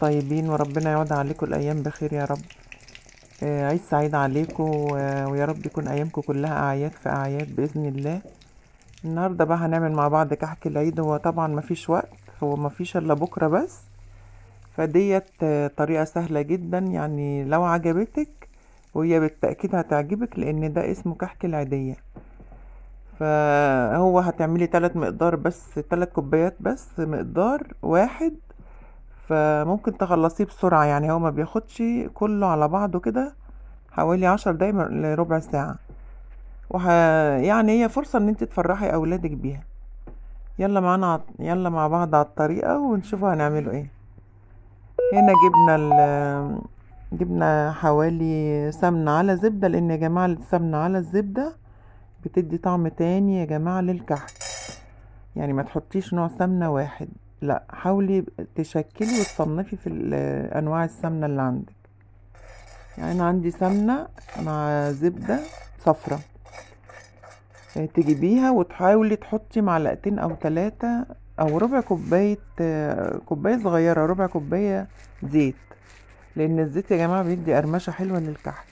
طيبين وربنا يعود عليكم الأيام بخير يا رب آه، عيد سعيد عليكم ويا رب يكون أيامكم كلها أعياد في أعياد بإذن الله النهاردة بقى هنعمل مع بعض كحك العيد هو طبعا مفيش وقت هو مفيش إلا بكرة بس فديت آه، طريقة سهلة جدا يعني لو عجبتك وهي بالتأكيد هتعجبك لأن ده اسمه كحك العيدية فهو هتعملي ثلاث مقدار بس ثلاث كوبايات بس مقدار واحد فممكن تخلصيه بسرعة يعني هو ما بياخدش كله على بعضه كده حوالي عشر دقايق لربع ساعة وح... يعني هي فرصة ان انت تفرحي اولادك بيها يلا معانا يلا مع بعض على الطريقة ونشوفوا هنعمله ايه هنا جبنا ال... جبنا حوالي سمنة على زبدة لان يا جماعة السمنة على الزبدة بتدي طعم تاني يا جماعة للكحك يعني ما تحطيش نوع سمنة واحد لا حاولي تشكلي وتصنفي في انواع السمنه اللي عندك يعني انا عندي سمنه مع زبده صفرة آه، تجيبيها وتحاولي تحطي معلقتين او ثلاثه او ربع كوبايه آه، كوبايه صغيره ربع كوبايه زيت لان الزيت يا جماعه بيدي قرمشه حلوه للكحك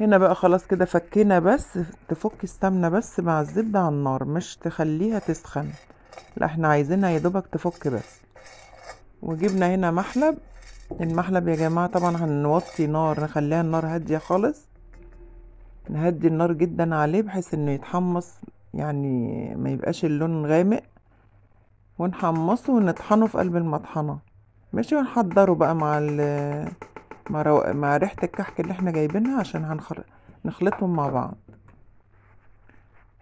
هنا بقى خلاص كده فكينا بس تفك السمنه بس مع الزبده على النار مش تخليها تسخن لا احنا عايزينها يا دوبك تفك بس وجبنا هنا محلب المحلب يا جماعه طبعا هنوطي نار نخليها النار هاديه خالص نهدي النار جدا عليه بحيث انه يتحمص يعني ما يبقاش اللون غامق ونحمصه ونطحنه في قلب المطحنه ماشي ونحضره بقى مع ال مع, رو... مع ريحه الكحك اللي احنا جايبينها عشان هنخل... نخلطهم مع بعض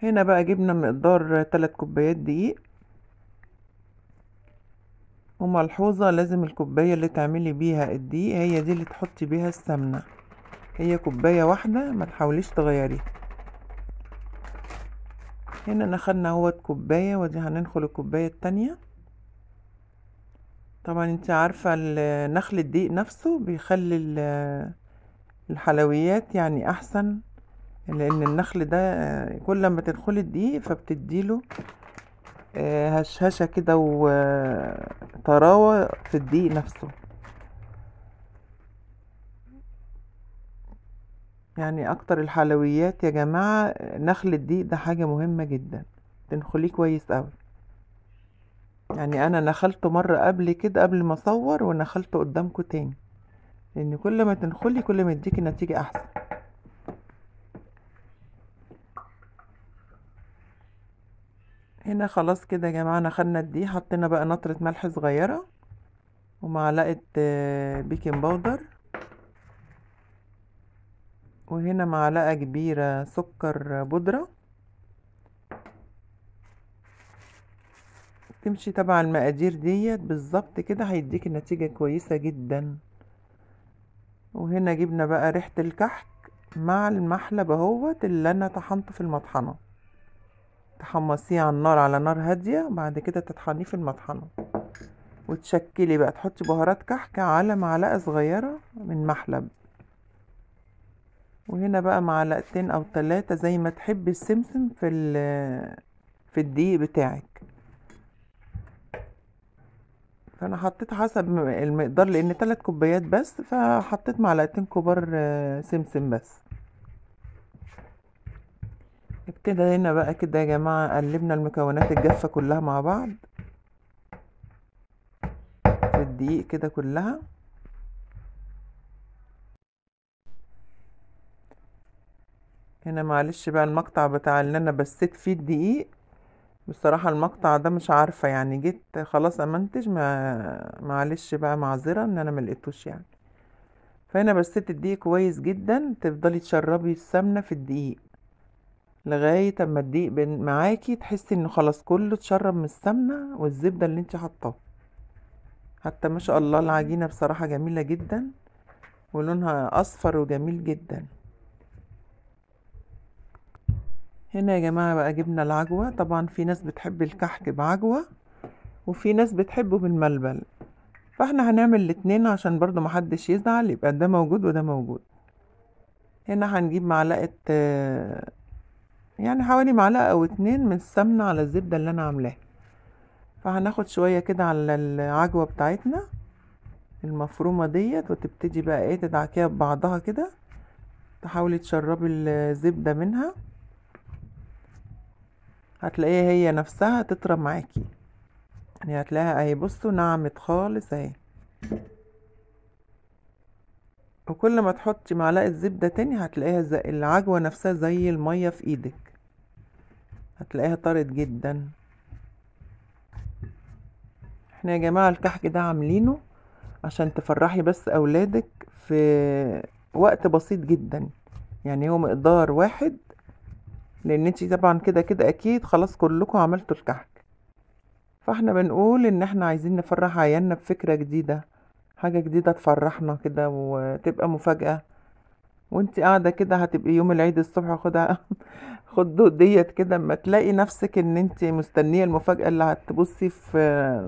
هنا بقى جبنا مقدار 3 كوبايات دقيق وملحوظة لازم الكوباية اللي تعملي بيها الدقيق هي دي اللي تحطي بيها السمنة هي كوباية واحدة ما تحاوليش تغيريها هنا انا خدنا اهوت كوباية ودي هننخل الكوباية التانية طبعا انت عارفة نخل الدقيق نفسه بيخلي الحلويات يعني احسن لان النخل ده كل ما تدخلي الدقيق فبتديله آه، هشهشة كده وطراوة في الضيق نفسه يعني اكتر الحلويات يا جماعة نخل الضيق ده حاجة مهمة جدا تنخليه كويس قوي يعني انا نخلته مرة قبل كده قبل ما اصور ونخلته قدامكم تاني لان كل ما تنخلي كل ما يديكي نتيجة احسن هنا خلاص كده يا جماعة انا خدنا دي حطينا بقى نطرة ملح صغيرة ومعلقة بيكنج آه، باودر وهنا معلقة كبيرة سكر بودرة تمشي طبعا المقادير ديت بالظبط كده هيديك نتيجة كويسة جدا وهنا جبنا بقى ريحة الكحك مع المحلب اهوت اللي انا طحنته في المطحنه تحمصيه على النار على نار هادية بعد كده تطحنيه في المطحنة وتشكلي بقى تحطي بهارات كحك على معلقة صغيرة من محلب وهنا بقى معلقتين او ثلاثة زي ما تحبي السمسم في في الدقيق بتاعك فانا حطيت حسب المقدار لان ثلاث كوبايات بس فحطيت معلقتين كبار آه، سمسم بس ابتدينا بقى كده يا جماعة قلبنا المكونات الجافة كلها مع بعض في الدقيق كده كلها هنا معلش بقى المقطع بتاع اللي انا بسيت فيه الدقيق بصراحة المقطع ده مش عارفة يعني جيت خلاص امنتج ما معلش بقى معذرة ان انا ملقيتوش يعني فهنا بسيت الدقيق كويس جدا تفضلي تشربي السمنة في الدقيق لغاية اما الدقيق معاكي تحسي انه خلاص كله اتشرب من السمنة والزبدة اللي انت حطاه حتى ما شاء الله العجينة بصراحة جميلة جدا ولونها اصفر وجميل جدا هنا يا جماعة بقى جبنا العجوة طبعا في ناس بتحب الكحك بعجوة وفي ناس بتحبه بالملبل فاحنا هنعمل الاتنين عشان برضو محدش يزعل يبقى ده موجود وده موجود هنا هنجيب معلقة آه، يعني حوالي معلقة أو اتنين من السمنة على الزبدة اللي أنا عاملاها فهناخد شوية كده على العجوة بتاعتنا المفرومة ديت وتبتدي بقى ايه تدعكيها ببعضها كده تحاولي تشربي الزبدة منها هتلاقيها هي نفسها تطرى معاكي يعني هتلاقيها اهي بصوا نعمت خالص اهي وكل ما تحطي معلقة زبدة تاني هتلاقيها زي العجوة نفسها زي المية في ايدك هتلاقيها طارت جدا احنا يا جماعة الكحك ده عاملينه عشان تفرحي بس اولادك في وقت بسيط جدا يعني هو مقدار واحد لان انتي طبعا كده كده اكيد خلاص كلكم عملتوا الكحك فاحنا بنقول ان احنا عايزين نفرح عيالنا بفكرة جديدة حاجة جديدة تفرحنا كده وتبقى مفاجأة وانت قاعدة كده هتبقي يوم العيد الصبح خدها خد ديت كده اما تلاقي نفسك ان انت مستنية المفاجأة اللي هتبصي في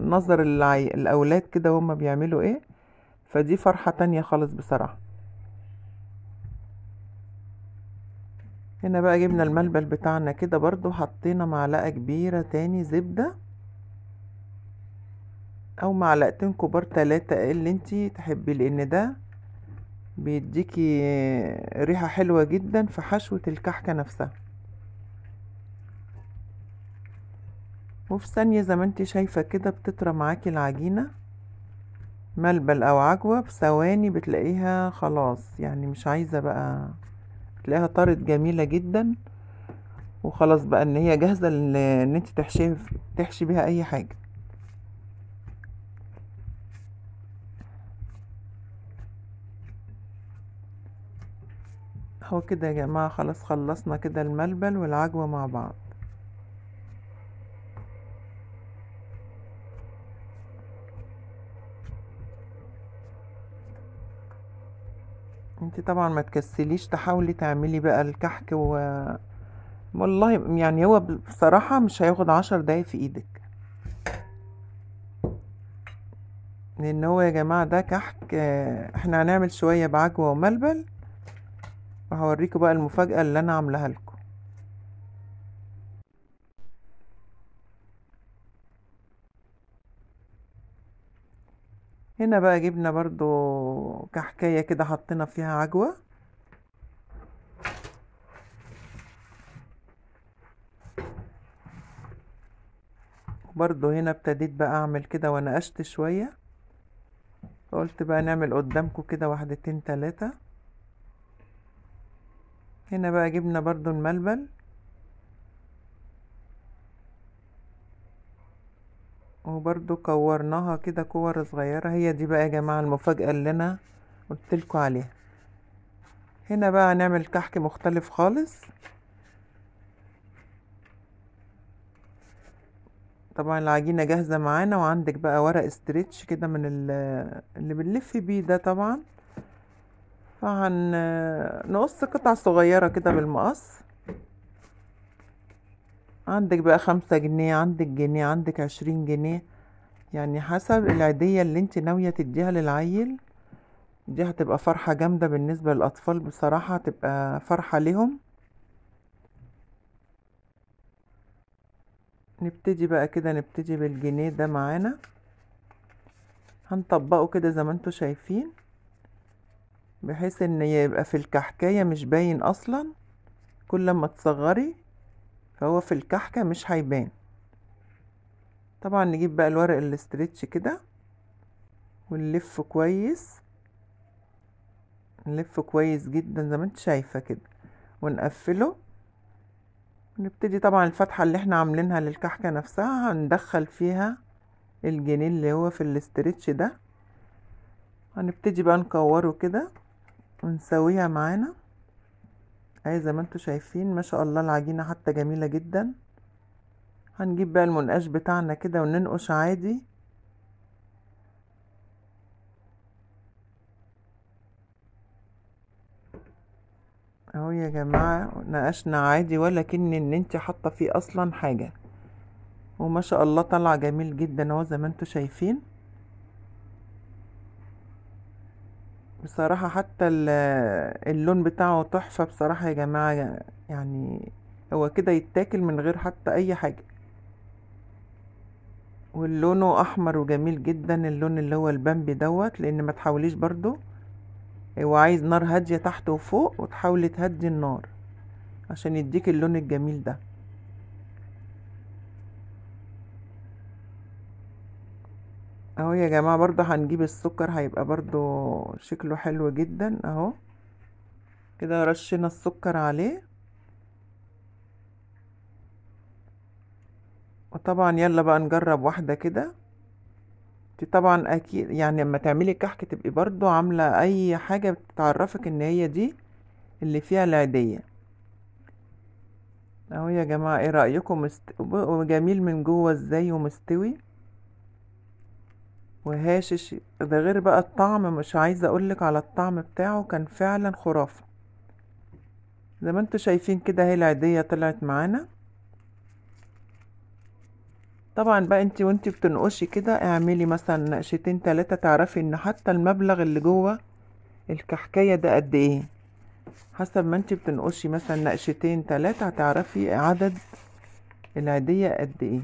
نظر العي... الاولاد كده وهم بيعملوا ايه فدي فرحة تانية خالص بصراحة هنا بقى جبنا الملبل بتاعنا كده برضو حطينا معلقة كبيرة تاني زبدة او معلقتين كبار تلاتة اللي انتي تحبي لان ده بيديكي ريحة حلوة جدا في حشوة الكحكة نفسها وفي ثانية زي ما انت شايفة كده بتطرى معاكي العجينة ملبل او عجوة في ثواني بتلاقيها خلاص يعني مش عايزة بقى بتلاقيها طارت جميلة جدا وخلاص بقى ان هي جاهزة ان انت تحشي تحشي بيها اي حاجة هو كده يا جماعة خلاص خلصنا كده الملبن والعجوة مع بعض انت طبعا ما تكسليش تحاولي تعملي بقى الكحك و والله يعني هو بصراحة مش هياخد عشر دقايق في ايدك لان هو يا جماعة ده كحك آه، احنا هنعمل شوية بعجوة وملبل وهوريكم بقى المفاجأة اللي انا عاملاها لكم هنا بقى جبنا برضو كحكاية كده حطينا فيها عجوة برضو هنا ابتديت بقى اعمل كده ونقشت شوية قلت بقى نعمل قدامكم كده واحدتين تلاتة هنا بقى جبنا برضو الملبن وبرضو كورناها كده كور صغيرة هي دي بقى يا جماعة المفاجأة اللي انا قلتلكوا عليها هنا بقى هنعمل كحك مختلف خالص طبعا العجينة جاهزة معانا وعندك بقى ورق استريتش كده من اللي بنلف بيه ده طبعا فهنقص قطع صغيرة كده بالمقص عندك بقى خمسة جنيه عندك جنيه عندك عشرين جنيه يعني حسب العيدية اللي انت ناوية تديها للعيل دي هتبقى فرحة جامدة بالنسبة للأطفال بصراحة هتبقى فرحة لهم نبتدي بقى كده نبتدي بالجنيه ده معانا هنطبقه كده زي ما انتوا شايفين بحيث ان يبقى في الكحكاية مش باين اصلا كل ما تصغري فهو في الكحكة مش هيبان طبعا نجيب بقى الورق الاسترتش كده ونلفه كويس نلفه كويس جدا زي ما انت شايفة كده ونقفله نبتدي طبعا الفتحة اللي احنا عاملينها للكحكة نفسها هندخل فيها الجنيه اللي هو في الاسترتش ده هنبتدي بقى نكوره كده ونسويها معانا اهي زي ما انتم شايفين ما شاء الله العجينة حتى جميلة جدا هنجيب بقى المنقاش بتاعنا كده وننقش عادي اهو يا جماعة نقشنا عادي ولكن ان انت حاطة فيه اصلا حاجة وما شاء الله طلع جميل جدا اهو زي ما انتم شايفين بصراحة حتى اللون بتاعه تحفة بصراحة يا جماعة يعني هو كده يتاكل من غير حتى اي حاجة ولونه احمر وجميل جدا اللون اللي هو البامبي دوت لان ما تحاوليش برضو هو عايز نار هادية تحت وفوق وتحاولي تهدي النار عشان يديك اللون الجميل ده اهو يا جماعة برضو هنجيب السكر هيبقى برضو شكله حلو جدا اهو كده رشينا السكر عليه وطبعا يلا بقى نجرب واحدة كده دي طبعا اكيد يعني لما تعملي كحك تبقي برضو عاملة اي حاجة بتعرفك ان هي دي اللي فيها العيدية اهو يا جماعة ايه رأيكم مست... وجميل من جوه ازاي ومستوي وهاشش ده غير بقى الطعم مش عايزه اقولك على الطعم بتاعه كان فعلا خرافه زي ما انتوا شايفين كده اهي العيديه طلعت معانا طبعا بقى انت وانت بتنقشي كده اعملي مثلا نقشتين تلاتة تعرفي ان حتى المبلغ اللي جوه الكحكية ده قد ايه حسب ما انت بتنقشي مثلا نقشتين تلاتة هتعرفي عدد العيدية قد ايه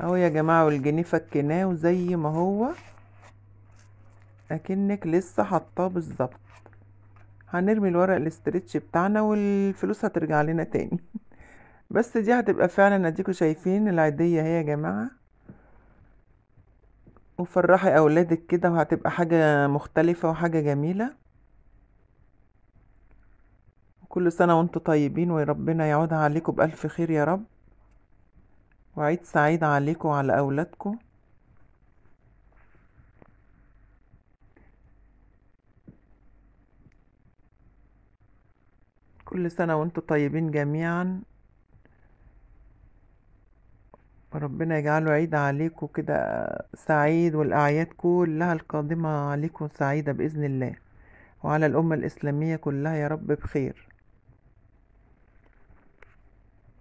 اهو يا جماعة والجنيه فكناه وزي ما هو اكنك لسه حطاه بالظبط هنرمي الورق الاسترتش بتاعنا والفلوس هترجع لنا تاني بس دي هتبقى فعلا اديكوا شايفين العيدية اهي يا جماعة وفرحي اولادك كده وهتبقى حاجة مختلفة وحاجة جميلة وكل سنة وانتم طيبين وربنا يعودها عليكم بألف خير يا رب وعيد سعيد عليكم وعلى أولادكم كل سنة وانتم طيبين جميعا ربنا يجعله عيد عليكم كده سعيد والأعياد كلها القادمة عليكم سعيدة بإذن الله وعلى الأمة الإسلامية كلها يا رب بخير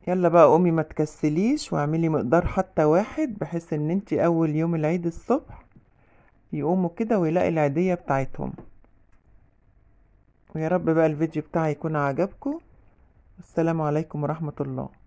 يلا بقى قومي ما تكسليش واعملي مقدار حتى واحد بحيث ان انتي اول يوم العيد الصبح يقوموا كده ويلاقي العيدية بتاعتهم ويا رب بقى الفيديو بتاعي يكون عجبكم والسلام عليكم ورحمة الله